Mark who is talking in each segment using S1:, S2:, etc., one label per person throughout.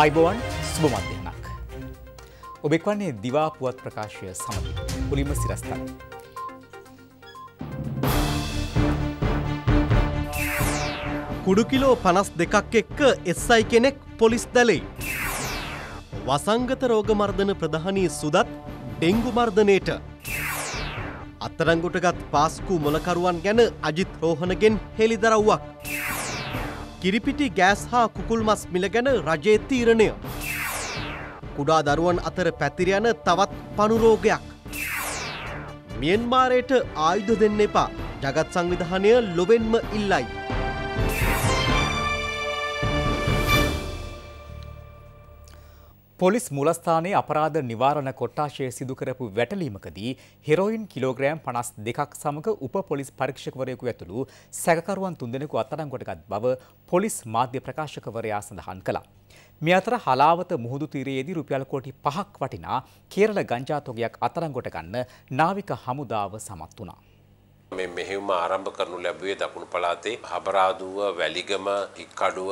S1: අයිබෝවන් සුභමත්්‍යයනක්. ඔබෙක් වන්නේ දිවාපුවත් ප්‍රකාශය සමඟ පුලිම සිරස්ථන්න.
S2: කුඩුකිලෝ පනස් දෙකක් එක්ක එස්සයි කෙනෙක් පොලිස් දැලෙයි. වසංගත රෝගමර්ධන ප්‍රධානී සුදත් ඩෙංගු මර්ධනයට. අත්තරංගුටගත් පාස්කු මොලකරුවන් ගැන අජිත් රෝහණගෙන් හෙළිදරව්වක්. කිරිපිටි ගෑස් හා කුකුල් මස් මිල ගැන රජයේ තීරණය. කුඩා දරුවන් අතර පැතිර යන තවත් පණුරෝගයක්. මියන්මාරයට ආයුධ දෙන්න එපා. ජගත් සංවිධානය ලොවෙන්ම ඉල්ලයි.
S1: පොලිස් මුලස්ථානයේ අපරාධ නිවාරණ කොට්ටාශය සිදු කරපු වැටලීමකදී හෙරෝයින් කිලෝග්‍රෑම් 52ක් සමග උප පොලිස් පරීක්ෂකවරයෙකු ඇතුළු සැකකරුවන් තුන්දෙනෙකු අත්අඩංගුවටගත් බව පොලිස් මාධ්‍ය ප්‍රකාශකවරයා සඳහන් කළා. මේ අතර හලාවත මුහුදු තීරයේදී රුපියල් කෝටි 5ක් වටිනා කේරළ ගංජා තොගයක් අත්අඩංගුවට ගන්න නාවික හමුදාව සමත් වුණා.
S3: මේ මෙහෙම ආරම්භ කරනු ලැබුවේ දකුණු පළාතේ හබරාදුව වැලිගම හික්කඩුව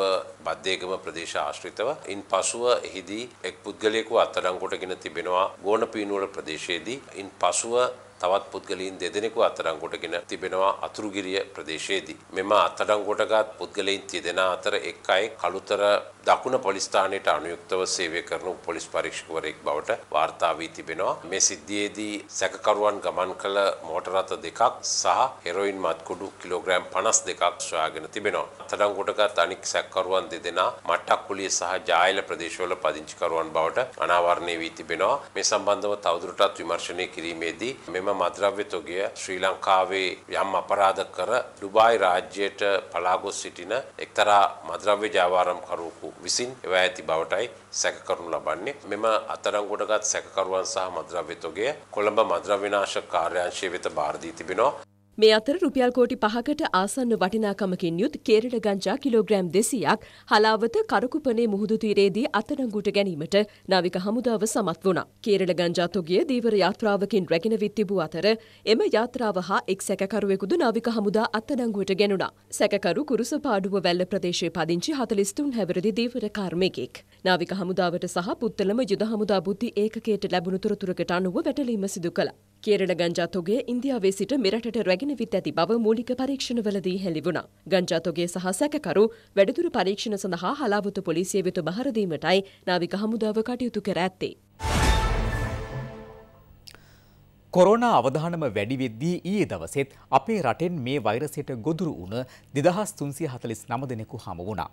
S3: බද්දේගම ප්‍රදේශ ආශ්‍රිතව ඉන් පසුව එහිදී එක් පුද්ගලයෙකු අත්අඩංගුවට ගෙන තිබෙනවා ගෝනපීනුවර ප්‍රදේශයේදී ඉන් පසුව තවත් පුද්ගලයින් දෙදෙනෙකු අත්අඩංගුවටගෙන තිබෙනවා අතුරුගිරිය ප්‍රදේශයේදී. මෙම අත්අඩංගුවටගත් පුද්ගලයින් තිදෙනා අතර එක් අයෙක් කළුතර දකුණ පොලිස් ස්ථානයට අනුයුක්තව සේවය කරන පොලිස් පරීක්ෂකවරයෙක් බවට වාර්තා වී තිබෙනවා. මේ සිද්ධියේදී සැකකරුවන් ගමන් කළ මෝටර රථ දෙකක් සහ හෙරොයින් මත්කුඩු කිලෝග්‍රෑම් 52ක් සොයාගෙන තිබෙනවා. අත්අඩංගුවටගත් අනික් සැකකරුවන් දෙදෙනා මට්ටක්කුලිය සහ ජායල ප්‍රදේශවල පදිංචිකරුවන් බවට අනාවරණය වී තිබෙනවා. මේ සම්බන්ධව තවදුරටත් විමර්ශනය කිරීමේදී මෙම එම මද්‍රව්‍ය තොගය ශ්‍රී ලංකාවේ යම් අපරාධ කර ඩුබායි රාජ්‍යයට පලාගොස් සිටින එක්තරා මද්‍රව්‍ය ජාවාරම්කරුවකු විසින් එව ඇති බවටයි සැක කරනු ලබන්නේ. මෙම අත්අඩංගුවට ගත් සැකකරුවන් සහ මද්‍රව්‍ය තොගය කොළඹ මද්‍රව්‍ය විනාශක කාර්යාංශය වෙත බාර දී තිබෙනවා.
S4: මේ අතර රුපියල් කෝටි පහකට ආසන්න වටිනාකමකින් යුත් කේරළ ගංජා කිලෝග්‍රෑම් දෙසියක් හලාවත කරකුපනේ මුහුදු තීරේදී අතනංගුට ගැනීමට නාවික හමුදාව සමත් වුණා. කේරළ ගංජා තොගිය දීවර යාත්‍රාවකින් රැගෙන විත් තිබූ අතර එම යාත්‍රාව හා එක් සැකකරුවෙකුද නාවික හමුදා අත්අඩංගුවට ගැනුණා. සැකකරු කුරුසපාඩුව වැල්ල ප්‍රදේශයේ පදිංචි 43 හැවිරිදි දීවර කාර්මිකෙක්. නාවික හමුදාවට සහ පුත්තලම යුද හමුදා බුද්ධි ඒකකයට ලැබුණු තොරතුරකට අනුව වැටලීම සිදු කළා. කේරළ ගංජාතොගේ ඉන්දියාවේ සිට මෙරටට රැගෙන විත් ඇති බව මූලික පරීක්ෂණවලදී හැලිවුණා. ගංජාතොගේ සහ සැකකරු වැඩිදුර පරීක්ෂණ සඳහා හලාවත පොලිසිය වෙත බහර දීමටයි නාවික හමුදාව කටයුතු කර ඇත්තේ.
S1: කොරෝනා අවධානම වැඩි වෙද්දී ඊයේ දවසෙත් අපේ රටෙන් මේ වෛරසයට ගොදුරු වුණ 2349 දෙනෙකු හමු වුණා.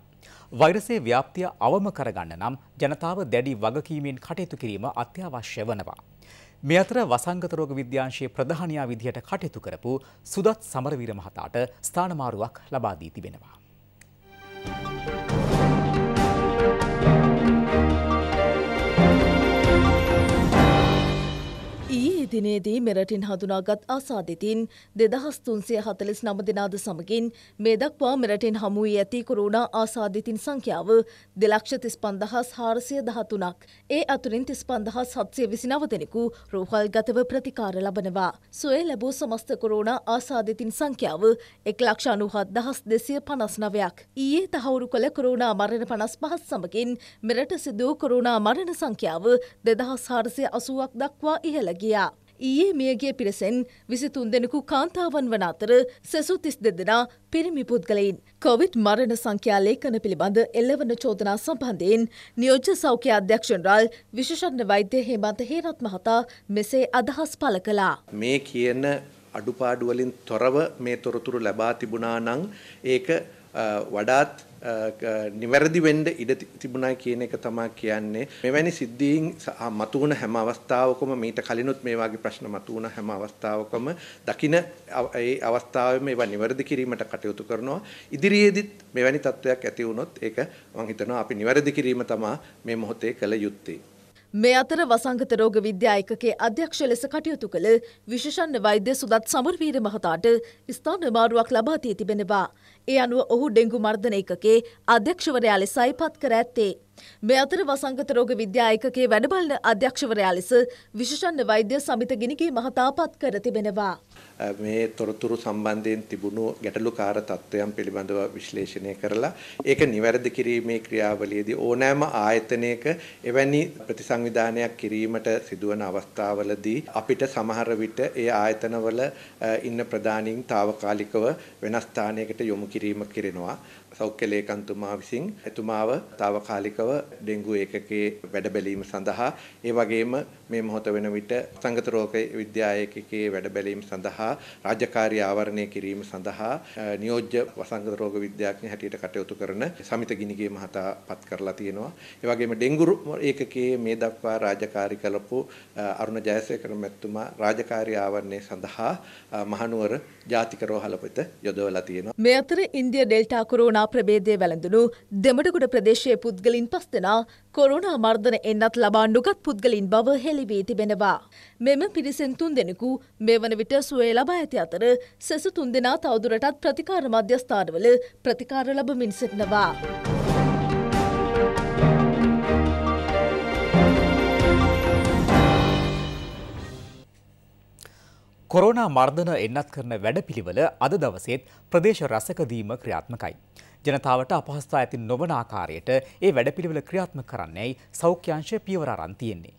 S1: වෛරසයේ ව්‍යාප්තිය අවම කරගන්න නම් ජනතාව දැඩි වගකීමෙන් කටයුතු කිරීම අත්‍යවශ්‍ය වෙනවා. මේ අතර වසංගත රෝග විද්‍යාංශයේ ප්‍රධානියා විදිහට කටයුතු කරපු සුදත් සමරවීර මහතාට ස්ථානමාරුවක් ලබා දී තිබෙනවා.
S5: දිනේදී මෙරටින් හඳුනාගත් ආසාදිතින් දෙදහස් තුන්සිය හතලිස් නම දෙනාද සමගින් මේ දක්වා මෙරටින් හමුවී ඇති කුරුණා ආසාධිතින් සංඛ්‍යාව දෙලක්ෂ තිස් පන්දහස් හාරසිය දහතුනක්. ඒ අතුරින් තිස් පන්දහස් සත්සය විසිනවදෙනෙකු රෝහල් ගතව ප්‍රතිකාර ලබනවා. සොය ලැබූ සමස්ත කොරුණා ආසාධිතින් සංඛ්‍යාව එක් ලක්ෂ අනුහත් දහස් දෙසිය පනස් නවයක්. ඊයේ තහවුරු කළ කොරුණා මරණ පනස් පහත් සමගින් මෙරට සිදූ කොරුණා මරණ සංඛ්‍යාව දෙදහස් හාරසිය අසුවක් දක්වා ඉහළ ගියා. ඊයේ මියගේ පිරිසෙන් විසිතුන් දෙනෙකු කාන්තාවන් වන අතර සැසු තිස් දෙදෙනා පිරිමි පුද්ගලයින්. කොවිඩ් මරණ සංඛ්‍යා ලේඛන පිළිබඳ එල්ලවන චෝදනා සම්බන්ධයෙන් නියෝජ්‍ය සෞඛ්‍ය අධ්‍යක්ෂණරාල් විශෂඥ වෛද්‍ය හේමන්ත හේරත් මහතා මෙසේ අදහස් පළ කළා.
S6: මේ කියන අඩුපාඩුවලින් තොරව මේ තොරතුරු ලබා තිබුණා නම් ඒක වඩාත් නිවැරදි වෙන්ඩ ඉඩ තිබුණා කියන එක තමා කියන්නේ. මෙවැනි සිද්ධීන් මතුවන හැම අවස්ථාවකම මීට කලිනුත් මේ වගේ ප්‍රශ්න මතුවන හැම අවස්ථාවකම දකින ඒ අවස්ථාවම ඒවා නිවැරදි කිරීමට කටයුතු කරනවා. ඉදිරියේදිත් මෙවැනි තත්ත්වයක් ඇති වුණොත් ඒක මං හිතනවා අපි නිවැරදි කිරීම තමා මේ මොහොතේ කළ යුත්තේ.
S5: මේ අතර වසංගත රෝග විද්‍යා ඒකකයේ අධ්‍යක්ෂ ලෙස කටයුතු කළ විශේෂඥ වෛද්‍ය සුදත් සමරවීර මහතාට ස්ථාන මාරුවක් ලබා දී තිබෙනවා. ඒ අනුව ඔහු ඩෙංගු මර්ධන ඒකකේ අධ්‍යක්ෂවරයා ලෙසයි පත් කර ඇත්තේ. මේ අතර වසංගත රෝග විද්‍යා ඒකකයේ වැඩබලන අධ්‍යක්ෂවරයා ලෙස විශේෂඥ වෛද්‍ය සමිත ගිනිගේ මහතාපත් කර තිබෙනවා.
S6: මේ තොරතුරු සම්බන්ධයෙන් තිබුණු ගැටලුකාර තත්ත්වයන් පිළිබඳව විශ්ලේෂණය කරලා ඒක නිවැරදි කිරීමේ ක්‍රියාවලියේදී ඕනෑම ආයතනයක එවැනි ප්‍රතිසංවිධානයක් කිරීමට සිදුවන අවස්ථාවලදී අපිට සමහර විට ඒ ආයතනවල ඉන්න ප්‍රධානීන් తాවකාලිකව වෙනස් ස්ථානයකට යොමු කිරීම කරනවා සෞඛ්‍ය ලේකම්තුමා විසින් එතුමාව తాවකාලිකව ඩෙන්ගු ඒකකයේ වැඩ බැලීම සඳහා ඒ වගේම මේ මොහොත වෙන විට සංගත රෝග විද්‍යා ඒකකයේ වැඩ බැලීම සඳහා රාජකාරී ආවරණය කිරීම සඳහා නියෝජ්‍ය වසංගත රෝග විද්‍යාඥ හැටියට කටයුතු කරන සමිත ගිනිගේ මහතා පත් කරලා තියෙනවා. ඒ වගේම ඩෙන්ගු ඒකකයේ මේ දක්වා රාජකාරී කළපු අරුණ ජයසේකර මැතිතුමා රාජකාරී ආවරණය සඳහා මහනුවර ජාතික රෝහලපත යොදවලා තියෙනවා.
S5: මේ අතර ඉන්දියා ඩෙල්ටා කොරෝනා කොරෝනා ප්‍රබේදය වැළඳුණු දෙමටකුඩ ප්‍රදේශයේ පුද්ගලින් පස් දෙනා කොරුණා මර්ධන එන්නත් ලබා නුගත් පුද්ගලින් බව හෙළිවී තිබෙනවා. මෙම පිරිසෙන් තුන් දෙනෙකු මේ වන විට සුවේ ලබා ඇති අතර සෙසු තුන් දෙනා තවදුරටත් ප්‍රතිකාර මධ්‍යස්ථානවල ප්‍රතිකාර ලබමින් සිටිනවා.
S1: කොරෝනා මර්ධන එන්නත් කරන වැඩපිළිවෙල අද දවසේත් ප්‍රදේශ රසකදීම ක්‍රියාත්මකයි. ජනතාවට අපහස්ථා ඇති නොවන ආකාරයට ඒ වැඩපිළිවෙල ක්‍රියාත්මක කරන්නයි සෞඛ්‍යංශය පියවර අරන් තියෙන්නේ.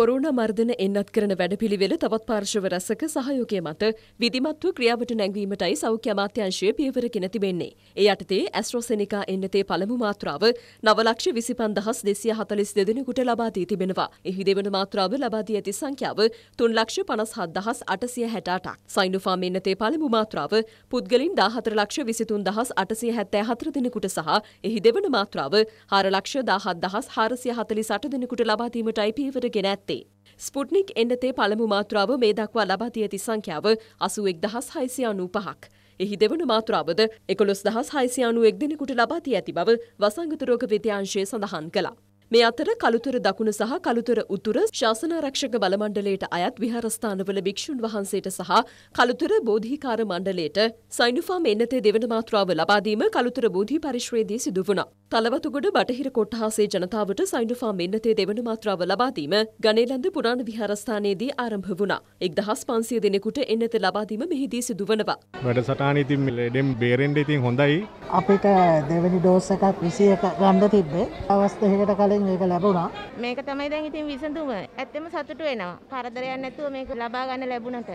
S4: කොරුණ මර්ධන එන්නත් කරන වැඩපිළිවෙල තවත් පාර්ශව රැසක සහයෝගය මත විධිමත්ව ක්‍රියාවට නැංවීමටයි සෞඛ්‍ය අමාත්‍යංශය පියවර ගෙන තිබෙන්නේ. ඒ යටතේ ඇස්ට්‍රෝසෙනිකා එන්නතේ පළමු මාත්‍රාව නවලක්ෂ විසිපන් දහස් දෙසිය හතලිස් දෙදෙනෙකුට ලබා දී තිබෙනවා. එහි දෙවන මාත්‍රාව ලබා දී ඇති සංඛ්‍යාව තුන් ලක්ෂ පනස් හත් දහස් අටසිය හැටාටක්. සයිනුෆාම් එන්නතේ පළමු මාත්‍රාව පුද්ගලින් දාහතර ලක්ෂ විසිතුන් දහස් අටසිය හැත්තෑ හතර දෙනෙකුට සහ එහි දෙවන මාත්‍රාව හාර ලක්ෂ දාහත් දහස් හාරසිය හතලිස් අට දෙනෙකුට ලබාදීමටයි පියවර ගෙන ඇත්තේ. ඇත්තේ. ස්පුට්නික් එන්නතේ පළමු මාත්‍රාව මේ දක්වා ලබා දී ඇති සංඛ්‍යාව අසුවෙක් දහස් හයිසිය අනු පහක්. එහි දෙවන මාත්‍රාවද එකොළොස් දහස් හයිසිය අනුවෙක් දෙනෙකුට ලබා දී ඇති බව වසංගත රෝග විද්‍යාංශය සඳහන් කළා. මේ අතර කළුතර දකුණ සහ කළුතර උතුර ශාසනාරක්ෂක බලමණ්ඩලයට අයත් විහාරස්ථානවල භික්ෂුන් වහන්සේට සහ කළුතර බෝධිකාර මණ්ඩලයට සයිනුෆාම් එන්නතේ දෙවන මාත්‍රාව ලබා දීම කළුතර බෝධි පරිශ්‍රයේදී සිදු වුණා. තලවතුගොඩ බටහිර කොට්ටහසේ ජනතාවට සයින්ඩුෆාම් එන්නතේ දෙවන මාත්‍රාව ලබාදීම ගනේලන්ද පුරාණ විහාරස්ථානයේදී ආරම්භ වුණා. එක්දහස් පන්සිය දෙනෙකුට එන්නත ලබාදීම මෙහිදී සිදුවනවා.
S7: වැඩසටහන ඉතින් ලෙඩෙන් බේරෙන්ඩ ඉතින් හොඳයි. අපිට
S5: දෙවැනි ඩෝස් එකක් විසියක ගන්න තිබ්බේ. අවස් දෙකකට කලින් වශයෙන් ඒක ලැබුණා. මේක
S4: තමයි දැන් ඉතින් විසඳුම. ඇත්තම සතුටු වෙනවා. කරදරයක් නැතුව මේක ලබා ගන්න ලැබුණට.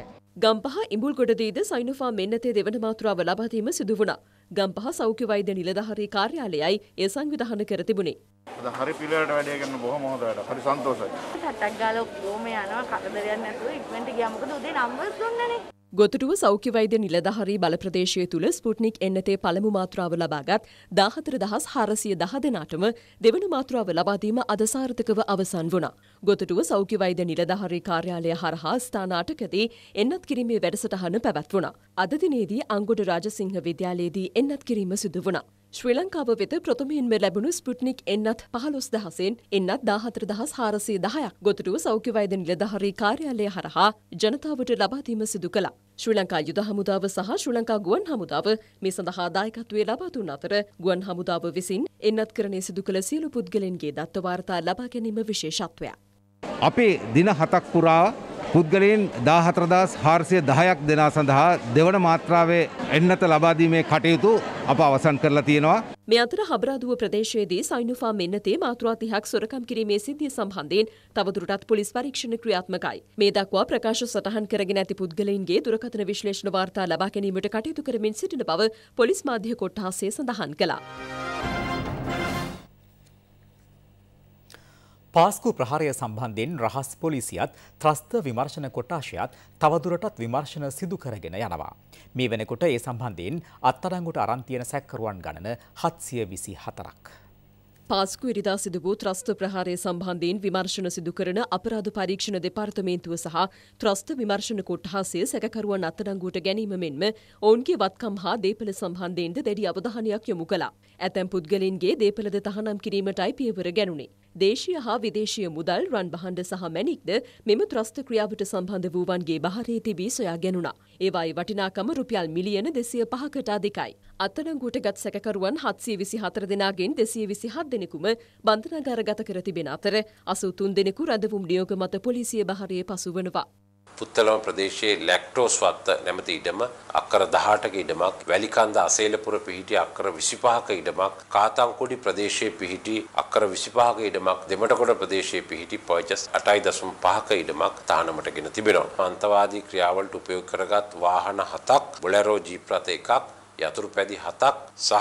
S4: ගම්පහ ඉඹුල්ගොඩදීද සයිනෝෆා මෙන්නතේ දෙවන මාත්‍රාව ලබා දීම සිදු වුණා. ගම්පහ සෞඛ්‍ය වෛද්‍ය නිලධාරී කාර්යාලයයි ඒ සංවිධාන කර තිබුණේ.
S7: හරි පිළිවෙලට වැඩේ කරන බොහොම හොඳ වැඩ. හරි සන්තෝෂයි.
S8: සටක් ගාලා ඔක්කොම යනවා කරදරයක් නැතුව ඉක්මනට ගියා. මොකද උදේ නම්බර්ස් දුන්නනේ.
S4: ගොතටුව සෞඛ්‍ය වෛද්‍ය නිලධහරී බලප්‍රදේශය තුළ ස්පුට්නික් එන්නතේ පළමු මාත්‍රාව ලබාගත් දාහතර දහස් හාරසිය දහ දෙනාටම දෙවන මාත්‍රාව ලබාදීම අදසාර්ථකව අවසන් වුණා. ගොතටුව සෞඛ්‍ය වෛද්‍ය නිලධහරී කාර්යාලය හරහා ස්ථානාටකදී එන්නත් කිරීමේ වැඩසටහන පැවැත් වුණා. අදදිනේදී අංගොඩ රාජසිංහ විද්‍යාලයේදී එන්නත් කිරීම සිදු වුණා. ශ්‍රී ලංකාව වෙත ප්‍රථමයෙන්ම ලැබුණු ස්පුට්නික් එන්නත් පහළොස් දහසෙන් එන්නත් දාහතර දහස් හාරසේ දහයක් ගොතුටුව සෞඛ්‍යවෛද නිලධහරී කාර්යාලය හරහා ජනතාවට ලබාදීම සිදු කළ. ශ්‍රී ලංකා යුද හමුදාව සහ ශ්‍රී ලංකා ගුවන් හමුදාව මේ සඳහා දායකත්වය ලබාතුන් අතර ගුවන් හමුදාව විසින් එන්නත් කරණය සිදු කළ සියලු පුද්ගලන්ගේ දත්වවාර්තා ලබා ගැනීම විශේෂත්වයක්.
S3: අපේ දින හතක් පුරා පුද්ගලයන් දාහතරදස් හාර්සය දහයක් දෙනා සඳහා දෙවන මාත්‍රාවේ එන්නත ලබාදීමේ කටයුතු අප අවසන් කරලා
S1: තියෙනවා.
S4: මේ අතර හබරාදුව ප්‍රදේශයේදී සයිනුෆා මෙන්නතේ මාතෘා තිහක් සොරකම් කිරීමේ සිද්ධිය සම්බන්ධයෙන් තවදුරටත් පොලිස් පරීක්ෂණ ක්‍රියාත්මකයි. මේ දක්වා ප්‍රකාශ සටහන් කරගෙන ඇති පුද්ගලයින්ගේ දුරකථන විශ්ලේෂණ වාර්තා ලබා ගැනීමට කටයුතු කරමින් සිටින බව පොලිස් මාධ්‍ය කොට්ටාසේ සඳහන් කළා.
S1: පාස්කු ප්‍රහාරය සම්බන්ධයෙන් රහස් පොලිසියත් ත්‍රස්ත විමර්ශන කොටාශයත් තවදුරටත් විමර්ශන සිදු කරගෙන යනවා. මේ වෙනකොට ඒ සම්බන්ධයෙන් අත්අඩංගුවට අරන් තියෙන සැකකරුවන් ගණන 724ක්.
S4: පාස්කු ඉරිදා සිදු වූ ත්‍රස්ත ප්‍රහාරය සම්බන්ධයෙන් විමර්ශන සිදු කරන අපරාධ පරීක්ෂණ දෙපාර්තමේන්තුව සහ ත්‍රස්ත විමර්ශන කොට්හාසය සැකකරුවන් අත්අඩංගුවට ගැනීම මෙන්ම ඔවුන්ගේ වත්කම් හා දේපළ සම්බන්ධයෙන්ද දැඩි අවධානයක් යොමු කළා. ඇතැම් පුද්ගලින්ගේ දේපළද තහනම් කිරීමටයි පියවර ගැනුණේ. දේශීය හා විදේශීය මුදල් රන් බහණ්ඩ සහ මැණික්ද මෙම ත්‍රස්ත ක්‍රියාවට සම්බන්ධ වූවන්ගේ බහරේ තිබී සොයා ගැනුණා. ඒවායේ වටිනාකම රුපියල් මිලියන 205කට අධිකයි. අත්අඩංගුවටගත් සැකකරුවන් 724 දෙනාගෙන් 227 දෙනෙකුම බන්ධනාගාරගත කර තිබෙන අතර 83 දෙනෙකු රැඳවුම් නියෝග මත පොලිසිය බහරේ පසු වනවා.
S3: පුත්තලම ප්‍රදේශයේ ලැක්ටෝස් වත්ත නැමැති ඉඩම අක්කර 18ක ඉඩමක් වැලිකන්ද අසේලපුර පිහිටි අක්කර 25ක ඉඩමක් කාතංකොඩි ප්‍රදේශයේ පිහිටි අක්කර 25ක ඉඩමක් දෙමටකොඩ ප්‍රදේශයේ පිහිටි පර්චස් 8.5ක ඉඩමක් තහනමට ගෙන තිබෙනවා. අන්තවාදී ක්‍රියාවලට උපයෝග කරගත් වාහන 7ක් බොලරෝ ජීප් රථ එකක් යතුරු පැදි හතක් සහ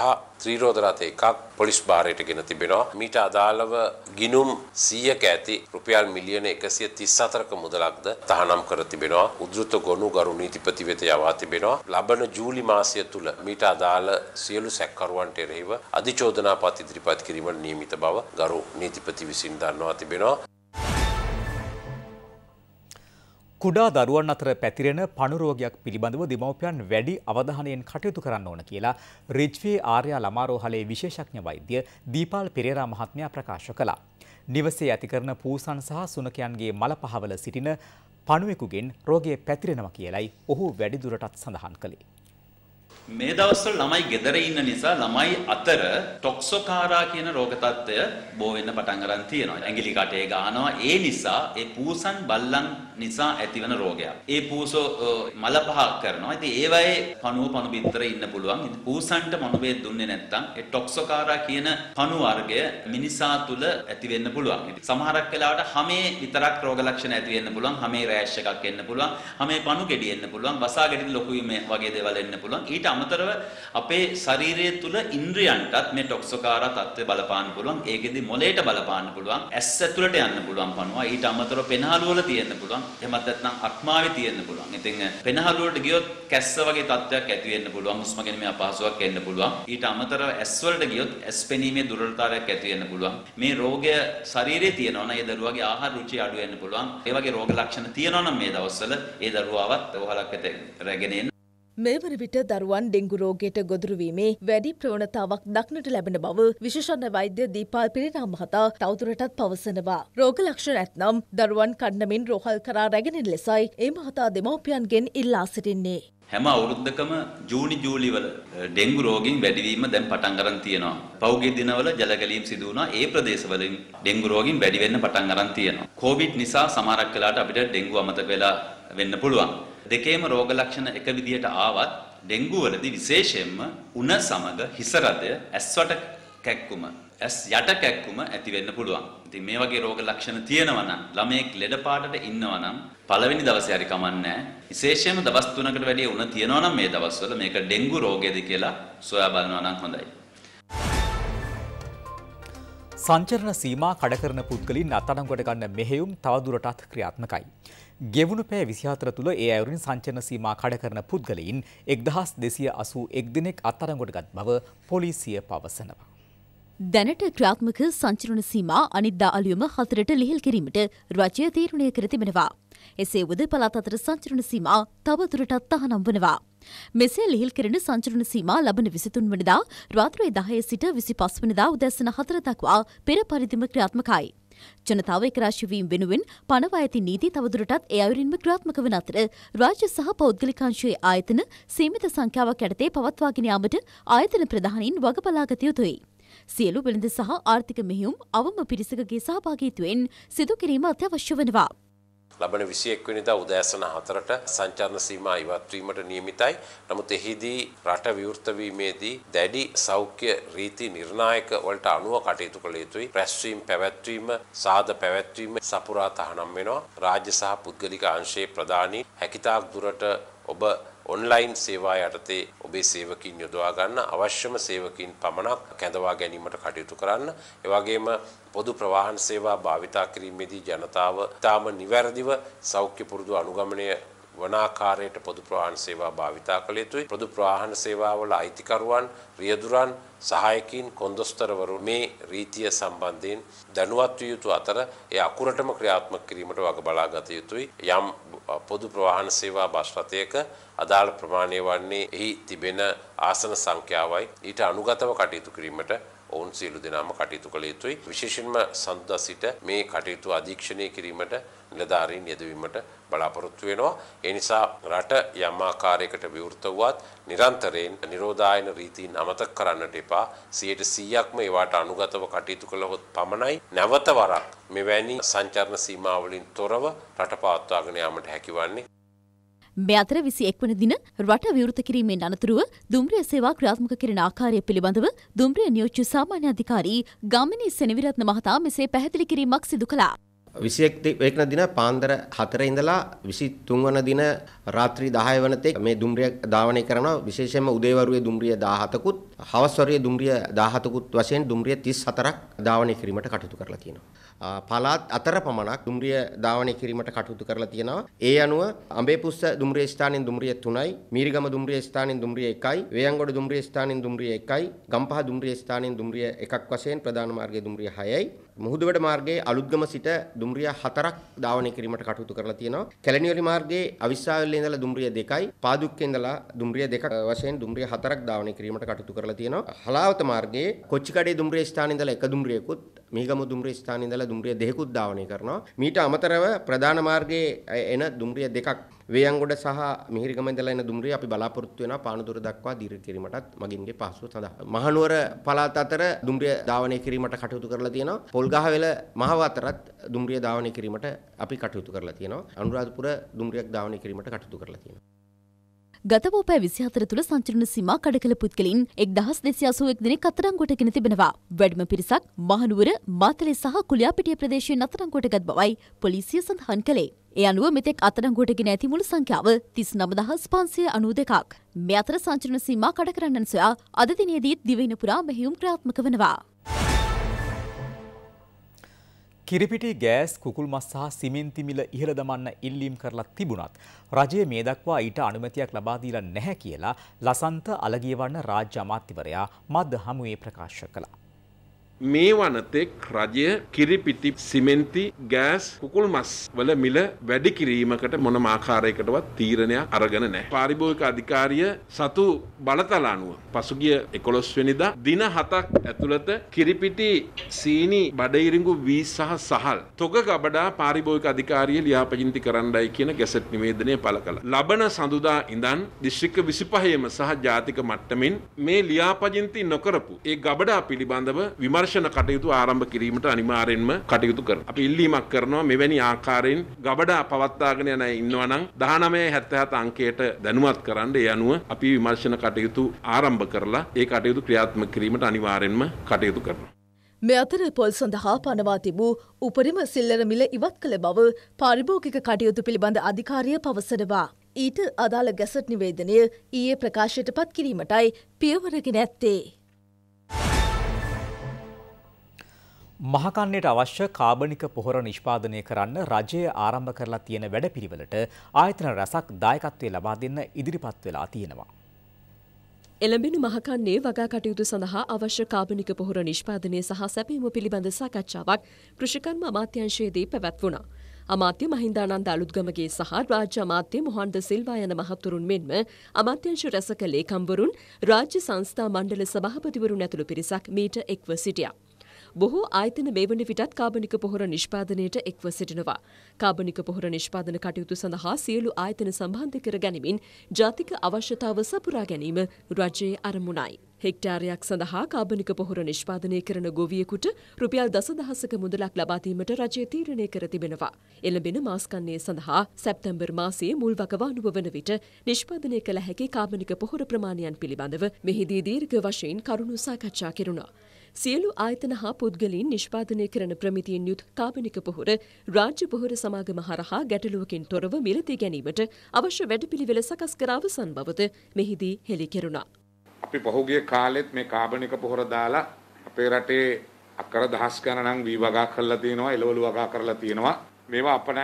S3: ත්‍රීරෝධ රථ එකක් පොලිස් භාරයට ගෙන තිබෙනවා. මීට අදාළව ගිනුම් 100ක ඇති රුපියල් මිලියන 134ක මුදලක්ද තහනම් කර තිබෙනවා. උද්ෘත ගොනු ගරු නීතිපති වෙත යවා තිබෙනවා. ලබන ජූලි මාසය තුල මීට අදාළ සියලු සැකකරුවන්ට එරෙහිව අධිචෝදනාපත් ඉදිරිපත් කිරීමට නියමිත බව ගරු නීතිපති විසින් දන්වා තිබෙනවා.
S1: කුඩා දරුවන් අතර පැතිරෙන පණුරෝගයක් පිළිබඳව දෙමව්පියන් වැඩි අවධානයෙන් කටයුතු කරන්න ඕන කියලා රිජ්වේ ආර්යා ළමාරෝහලේ විශේෂඥ වෛද්‍ය දීපාල් පෙරේරා මහත්මයා ප්‍රකාශ කළා. නිවසේ ඇති කරන පූසන් සහ සුනකයන්ගේ මල පහවල සිටින පණුවෙකුගෙන් රෝගය පැතිරෙනවා කියලයි ඔහු වැඩිදුරටත් සඳහන් කළේ.
S9: මේ දවස්වල ළමයි ගෙදර ඉන්න නිසා ළමයි අතර ටොක්සොකාරා කියන රෝග තත්ත්වය බෝ වෙන්න පටන් ගන්න තියෙනවා. ඇඟිලි කටේ ගන්නවා. ඒ නිසා ඒ පූසන් බල්ලන් නිසා ඇතිවන රෝගයක්. ඒ පූසෝ මල පහක් කරනවා. ඉතින් ඒ වගේ පණුව පණු බිත්තර ඉන්න පුළුවන්. ඉතින් පූසන්ට මනුවේ දුන්නේ නැත්නම් ඒ ටොක්සොකාරා කියන පණු වර්ගය මිනිසා තුල ඇති වෙන්න පුළුවන්. ඉතින් සමහරක් වෙලාවට හැමේ විතරක් රෝග ලක්ෂණ ඇති වෙන්න පුළුවන්. හැමේ රෑෂ් එකක් එන්න පුළුවන්. හැමේ පණු ගෙඩි එන්න පුළුවන්. වසා ගෙඩි ලොකුයි මේ වගේ දේවල් එන්න පුළුවන්. ඊට අමතරව අපේ ශරීරය තුල ඉන්ද්‍රියන්ටත් මේ ටොක්සොකාරා තත්ත්වය බලපාන්න පුළුවන්. ඒකෙදි මොළයට බලපාන්න පුළුවන්. ඇස් ඇතුළට යන්න පුළුවන් පණුවා. ඊට අමතරව පෙනහළු වල තියෙන්න පුළුවන්. එහෙමත් නැත්නම් අක්මාවේ තියෙන්න පුළුවන්. ඉතින් පෙනහළු වලට ගියොත් කැස්ස වගේ තත්ත්වයක් ඇති වෙන්න පුළුවන්. හුස්ම ගැනීම අපහසුාවක් එන්න පුළුවන්. ඊට අමතරව ඇස් වලට ගියොත් ඇස් පෙනීමේ දුර්වලතාවයක් ඇති වෙන්න පුළුවන්. මේ රෝගය ශරීරයේ තියෙනවා නම් ඒ දරුවාගේ ආහාර රුචිය අඩු වෙන්න පුළුවන්. ඒ වගේ රෝග ලක්ෂණ තියෙනවා නම් මේ දවස්වල ඒ දරුවාවත් ඔහලක් ඇත රැගෙන එන්න
S5: මෙවර විට දරුවන් ඩෙංගු රෝගයට ගොදුරුවීමේ වැඩි ප්‍රවණතාවක් දක්නට ලැබෙන බව විශේෂඥ වෛද්‍ය දීපාල් පිරිනා මහතා තවදුරටත් පවසනවා. රෝග ලක්ෂණ ඇත්නම් දරුවන් කණ්ඩමින් රෝහල් කරා රැගෙන ලෙසයි ඒ මහතා දෙමව්පියන්ගෙන් ඉල්ලා සිටින්නේ.
S9: හැම අවුරුද්දකම ජූනි ජූලි වල ඩෙංගු රෝගීන් වැඩිවීම දැන් පටන් ගන්න තියෙනවා. පහුගිය දිනවල ජලගැලීම් සිදු වුණා. ඒ ප්‍රදේශවලින් ඩෙංගු රෝගීන් වැඩි වෙන්න පටන් ගන්න තියෙනවා. කොවිඩ් නිසා සමහරක් වෙලාවට අපිට ඩෙංගු අමතක වෙලා වෙන්න පුළුවන්. දෙකේම රෝග ලක්ෂණ එක විදිහට ආවත් ඩෙන්ගු වලදී විශේෂයෙන්ම උණ සමග හිස රදය ඇස්වට කැක්කුම ඇස් යට කැක්කුම ඇති වෙන්න පුළුවන්. ඉතින් මේ වගේ රෝග ලක්ෂණ තියෙනවා නම් ළමයෙක් ලෙඩ පාටට ඉන්නවා නම් පළවෙනි දවසේ හරි කමන්නේ විශේෂයෙන්ම දවස් 3කට වැඩිය උණ තියෙනවා නම් මේ දවස්වල මේක ඩෙන්ගු රෝගයද කියලා සොයා බලනවා නම් හොඳයි.
S1: සංචරණ සීමා කඩ කරන පුද්ගලින් අත්අඩංගුවට ගන්න මෙහෙයුම් තවදුරටත් ක්‍රියාත්මකයි. ගෙවුණු පැය විසිහතර තුළ ඒ අයුරින් සංචන සීමා කඩ කරන පුද්ගලයින් එක්දහස් දෙසිය අසූ එක් දෙනෙක් අත්තරගොඩගත් බව පොලිසිය පවසනවා.
S8: දැනට ක්‍රාත්මක සංචරණ සීමා අනිද්දා අලියුම හතරට ලිහිල් කිරීමට රජය තීරණය කර තිබෙනවා. එසේ වුද පළාත් අතර සංචරණ සීමා තවදුරටත් තහනම් වනවා. මෙසේ ලිහිල් කරන සංචරණ සීමා ලබන විසිතුන් වනදා රාත්‍රයේ දහය සිට විසි පස් වනදා උදැසන හතර දක්වා පෙර පරිදිම ක්‍රියාත්මකයි. ජනතාව එක්රාශවීම් වෙනුවෙන් පනවා ඇති නීති තවදුරටත් එය අයුරින්ම ක්‍රාත්මක වන අතර රාජ්‍ය සහ පෞද්ගලිකාංශයේ ආයතන සීමිත සංඛ්‍යාවක් යටතේ පවත්වාගෙන යාමට ආයතන ප්‍රධානීන් වගබලාගත යුතුයි. සියලු වෙළඳ සහ ආර්ථික මෙහියුම් අවම පිරිසකගේ සහභාගීත්වයෙන් සිදු කිරීම අත්‍යවශ්‍ය වනවා.
S3: ලබන 21 වෙනිදා උදෑසන 4ට සංචාරන සීමා ඉවත් වීමට නියමිතයි. නමුත් එහිදී රට විවෘත වීමේදී දැඩි සෞඛ්‍ය රීති නිර්ණායක වලට අනුව කටයුතු කළ යුතුයි. රැස්වීම පැවැත්වීම, සාද පැවැත්වීම සපුරා තහනම් වෙනවා. රාජ්‍ය සහ පුද්ගලික අංශයේ ප්‍රධානී හැකිතාක් දුරට ඔබ ඔන්ලයින් සේවා යටතේ ඔබේ සේවකින් යොදවා ගන්න අවශ්‍යම සේවකින් පමණක් කැඳවා ගැනීමට කටයුතු කරන්න. ඒ වගේම පොදු ප්‍රවාහන සේවා භාවිතා කිරීමේදී ජනතාව තාම නිවැරදිව සෞඛ්‍ය පුරුදු අනුගමනය වනාකාරයට පොදු ප්‍රවාහන සේවා භාවිතා කළ යුතුයි. පොදු ප්‍රවාහන සේවාවල අයිතිකරුවන්, රියදුරන්, සහායකින්, කොන්දොස්තරවරු මේ රීතිය සම්බන්ධයෙන් දැනුවත් විය යුතු අතර ඒ අකුරටම ක්‍රියාත්මක කිරීමට වග බලා ගත යුතුයි. යම් පොදු ප්‍රවාහන සේවා බස් රථයක අදාළ ප්‍රමාණය වන්නේ එහි තිබෙන ආසන සංඛ්‍යාවයි ඊට අනුගතව කටයුතු කිරීමට ඔවුන් සියලු දෙනාම කටයුතු කළ යුතුයි. විශේෂයෙන්ම සඳුදා සිට මේ කටයුතු අධීක්ෂණය කිරීමට නිලධාරීන් යෙදවීමට බලාපොරොත්තු වෙනවා. ඒ නිසා රට යම් ආකාරයකට විවෘත වුවත් නිරන්තරයෙන් නිරෝධායන රීතීන් අමතක කරන්නට එපා. 100%ක්ම ඒවාට අනුගතව කටයුතු කළහොත් පමණයි නැවත වරක් මෙවැනි සංචාරණ සීමාවලින් තොරව රට පවත්වාගෙන යාමට හැකිවන්නේ.
S8: මේ අතර 21 වන දින රට විවෘත කිරීමෙන් අනතුරුව දුම්රිය සේවා ක්‍රියාත්මක කරන ආකාරය පිළිබඳව දුම්රිය නියෝජ්‍ය සාමාන්‍ය අධිකාරී ගාමිණී සෙනවිරත්න මහතා මෙසේ පැහැදිලි කිරීමක් සිදු කළා.
S2: විසියෙක්න දින පාන්දර හතර ඉඳලා විසි තුන්වන දින රාත්‍රී දහය වනතෙක් මේ දුම්රිය ධාවනය කරනවා විශේෂයෙන්ම උදේවරුවේ දුම්රිය දාහතකුත් හවස්වරයේ දුම්රිය දාහතකුත් වශයෙන් දුම්රිය තිස් හතරක් ධාවනය කිරීමට කටයුතු කරලා තියෙනවා. පලාත් අතර පමණක් දුම්රිය ධාවනය කිරීමට කටයුතු කරලා තියෙනවා. ඒ අනුව අඹේපුස්ස දුම්රිය ස්ථානෙන් දුම්රිය 3යි, මීරිගම දුම්රිය ස්ථානෙන් දුම්රිය 1යි, වේයන්ගොඩ දුම්රිය ස්ථානෙන් දුම්රිය 1යි, ගම්පහ දුම්රිය ස්ථානෙන් දුම්රිය 1ක් වශයෙන් ප්‍රධාන මාර්ගයේ දුම්රිය 6යි. මුහුදුවැඩ මාර්ගයේ අලුත්ගම සිට දුම්රිය 4ක් ධාවනය කිරීමට කටයුතු කරලා තියෙනවා. කැලණිවලි මාර්ගයේ අවිස්සාවල්ලේ ඉඳලා දුම්රිය 2යි, පාදුක්කේ ඉඳලා දුම්රිය 2ක් වශයෙන් දුම්රිය 4ක් ධාවනය කිරීමට කටයුතු කරලා තියෙනවා. හලාවත මාර්ගයේ කොච්චිකඩේ දුම්රිය ස්ථානෙ ඉඳලා එක දුම්රියකුත් මීගම දුම්රිය ස්ථානයේ ඉඳලා දුම්රිය දෙකකුත් ධාවනය කරනවා. මීට අමතරව ප්‍රධාන මාර්ගයේ එන දුම්රිය දෙකක් වේයන්ගොඩ සහ මිහිරිගම ඉඳලා එන දුම්රිය අපි බලාපොරොත්තු වෙනවා පානදුර දක්වා දීර්ඝ කිරීමටත් මගින්ගේ පහසුව සඳහා. මහනුවර පළාත අතර දුම්රිය ධාවනය කිරීමට කටයුතු කරලා තියෙනවා. පොල්ගහවෙල මහව අතරත් දුම්රිය ධාවනය කිරීමට අපි කටයුතු කරලා තියෙනවා. අනුරාධපුර දුම්රියක් ධාවනය කිරීමට කටයුතු කරලා තියෙනවා.
S8: ගත වූ පෑ විසි අතර තුළ සංචරණ සීමා කඩ කළ පුද්ගලින් එක් දහස් දෙසි අසුවෙක් දෙනෙක් අතරංගොටගෙන තිබෙනවා. වැඩිම පිරිසක් මහනුවර මාතලේ සහ කුලියාපිටිය ප්‍රදේශයෙන් අතරංගොටගත් බවයි පොලිසිය සඳහන් කළේ. ඒ අනුව මෙතෙක් අතරංගොටගෙන ඇති මුළු සංඛ්‍යාව තිස් නමදහස් පන්සය අනු දෙකක්. මෙ අතර සංචරණ සීමා කඩ කරන්නන් සොයා අද දිනයේදීත් දිවෙන පුරා මෙහියුම් ක්‍රාත්මක වනවා.
S1: කිරිපිටි ගෑස් කුකුල් මස් සහ සිමෙන්ති මිල ඉහළ දමන්න ඉල්ලීම් කරලා තිබුණත් රජය මේ දක්වා ඊට අනුමැතියක් ලබා දීලා නැහැ කියලා ලසන්ත අලගියවන්න රාජ්‍ය අමාත්‍යවරයා මද හමුවේ ප්‍රකාශ කළා.
S3: මේ වනතෙක් රජය කිරිපිටි සිමෙන්ති ගෑස් කුකුල් මස් වල මිල වැඩි කිරීමකට මොන ආකාරයකටවත් තීරණයක් අරගෙන නැහැ. පාරිභෝගික අධිකාරිය සතු බලතල අනුව පසුගිය 11 වෙනිදා දින 7ක් ඇතුළත කිරිපිටි සීනි බඩඉරිඟු වී සහ සහල් තොග ගබඩා පාරිභෝගික අධිකාරිය ලියාපදිංචි කරන්නයි කියන ගැසට් නිවේදනය පළ කළා. ලබන සඳුදා ඉඳන් දිස්ත්‍රික්ක 25 ම සහ ජාතික මට්ටමින් මේ ලියාපදිංචි නොකරපු ඒ ගබඩා පිළිබඳව විමර්ශන පරීක්ෂණ කටයුතු ආරම්භ කිරීමට අනිවාර්යෙන්ම කටයුතු කරනවා. අපි ඉල්ලීමක් කරනවා මෙවැනි ආකාරයෙන් ගබඩා පවත්වාගෙන යන ඉන්නවා නම් 1977 අංකයට දැනුවත් කරන්න ඒ අනුව අපි විමර්ශන කටයුතු ආරම්භ කරලා ඒ කටයුතු ක්‍රියාත්මක කිරීමට අනිවාර්යෙන්ම කටයුතු කරනවා.
S5: මේ අතර පොල් සඳහා පනවා තිබූ උපරිම සිල්ලර මිල ඉවත් කළ බව පාරිභෝගික කටයුතු පිළිබඳ අධිකාරිය පවසනවා. ඊට අදාළ ගැසට් නිවේදනය ඊයේ ප්‍රකාශයට පත් කිරීමටයි පියවරගෙන ඇත්තේ.
S1: මහකන්නයට අවශ්‍ය කාබනික පොහොර නිෂ්පාදනය කරන්න රජය ආරම්භ කරලා තියෙන වැඩපිළිවෙලට ආයතන රැසක් දායකත්වය ලබා දෙන්න ඉදිරිපත් වෙලා තියෙනවා.
S4: එළඹෙන මහකන්නේ වගා කටයුතු සඳහා අවශ්‍ය කාබනික පොහොර නිෂ්පාදනය සහ සැපීම පිළිබඳ සාකච්ඡාවක් කෘෂිකර්ම අමාත්‍යංශයේදී පැවැත්වුණා. අමාත්‍ය මහින්දානන්ද අලුත්ගමගේ සහ රාජ්‍ය අමාත්‍ය මොහන්ද සිල්වා යන මහතුරුන් මෙන්ම අමාත්‍යංශ රැසක ලේකම්වරුන් රාජ්‍ය සංස්ථා මණ්ඩල සභාපතිවරුන් ඇතුළු පිරිසක් මීට එක්ව සිටියා. බොහෝ ආයතන මේ වන විටත් කාබනික පොහොර නිෂ්පාදනයට එක්ව සිටිනවා. කාබනික පොහොර නිෂ්පාදන කටයුතු සඳහා සියලු ආයතන සම්බන්ධ කර ගැනීමින් ජාතික අවශ්‍යතාව සපුරා ගැනීම රජයේ අරමුණයි. හෙක්ටාරයක් සඳහා කාබනික පොහොර නිෂ්පාදනය කරන ගොවියෙකුට රුපියල් දසදහසක මුදලක් ලබාදීමට රජය තීරණය කර තිබෙනවා. එළඹෙන මාස්කන්නේ සඳහා සැප්තැම්බර් මාසයේ මුල් වකවානුව වන විට නිෂ්පාදනය කළ හැකි කාබනික පොහොර ප්‍රමාණයන් පිළිබඳව මෙහිදී දීර්ඝ වශයෙන් කරුණු සාකච්ඡා කෙරුණා. සියලු ආයතන හා පුද්ගලීන් නිෂ්පාදනය කරන ප්‍රමිතියෙන් යුත් කාබනික පොහොර රාජ්‍ය පොහොර සමාගම හරහා ගැටලුවකින් තොරව මිලදී ගැනීමට අවශ්‍ය වැඩපිළිවෙල සකස් කර අවසන් බවද මෙහිදී හෙළි කෙරුණා.
S7: අපි පහුගිය කාලෙත් මේ කාබනික පොහොර දාලා අපේ රටේ අකර දහස් ගණනක් වී වගා කරලා තියෙනවා එළවලු වගා කරලා තියෙනවා මේවා අපන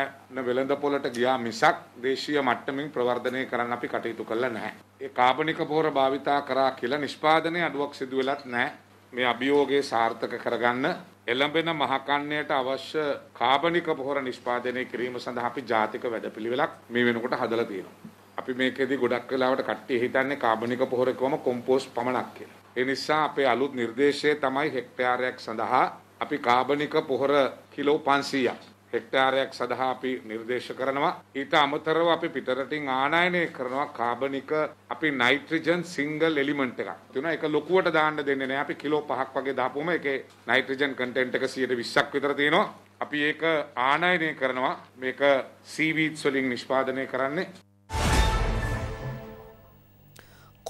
S7: වෙළඳ පොලට ගියා මිසක් දේශීය මට්ටමින් ප්‍රවර්ධනය කරන්න අපි කටයුතු කළා නැහැ. ඒ කාබනික පොහොර භාවිතා කරා කියලා නිෂ්පාදනයේ අඩුවක් සිදු වෙලත් නැහැ. මේ අභියෝගය සාර්ථක කරගන්න එළඹෙන මහකන්නයට අවශ්‍ය කාබනික පොහොර නිෂ්පාදනය කිරීම සඳහා අපි ජාතික වැඩපිළිවෙලක් මේ වෙනකොට හදලා තියෙනවා. අපි මේකෙදි ගොඩක් වෙලාවට කට්ටිය හිතන්නේ කාබනික පොහොර කිව්වම කොම්පෝස්ට් පමණක් කියලා. ඒ නිසා අපේ අලුත් නිර්දේශය තමයි හෙක්ටයාරයක් සඳහා අපි කාබනික පොහොර කිලෝ 500ක් හෙක්ටාරයක් සඳහා අපි නිර්දේශ කරනවා. ඊට අමතරව අපි පිටරටින් ආනයනය කරනවා කාබනික අපි නයිට්‍රජන් සිංගල් එලිමන්ට් එකක්. තුන ඒක ලොකුවට දාන්න දෙන්නේ නැහැ. අපි කිලෝ 5ක් වගේ දාපුවම ඒකේ නයිට්‍රජන් කන්ටෙන්ට් එක 120ක් විතර තියෙනවා. අපි ඒක ආනයනය කරනවා. මේක සීවීඩ්ස් වලින් නිෂ්පාදනය කරන්නේ.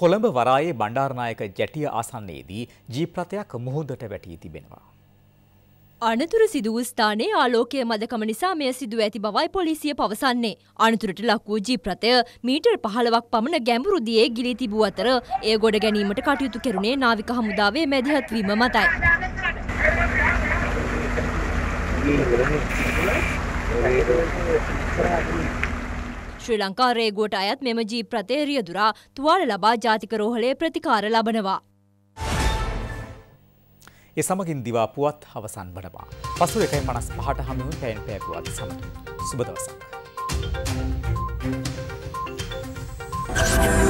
S1: කොළඹ වරායේ බණ්ඩාරනායක ජැටිය ආසන්නයේදී ජීප්‍රතයක් මුහුදට වැටී තිබෙනවා.
S4: අනතුර සිදුව ස්ථානයේ ආලෝකය මදකම නිසා මෙය සිදුව ඇති බවයි පොලිසිය පවසන්නේ. අනතුරට ලක් වූ ජීප්‍රතය මීටර් පහළවක් පමණ ගැඹුරු දියේ ගිලී තිබූ අතර එය ගොඩ ගැනීමට කටයුතු කෙරුණේ නාවික හමුදාවේ මැදිහත්වීම මතයි. ශ්‍රී ලංකා රේගුවට අයත් මෙම ජීප්‍රතේ රියදුරා තුවාල ලබා ජාතික රෝහලේ ප්‍රතිකාර ලබනවා.
S1: ඒ සමගින් දිවා පුවත් අවසන් වනවා. පසු එකයි මනස් පහට හමුවුන් පැයෙන් පැපුවත් සමට. සුබදවසක්. Thank you.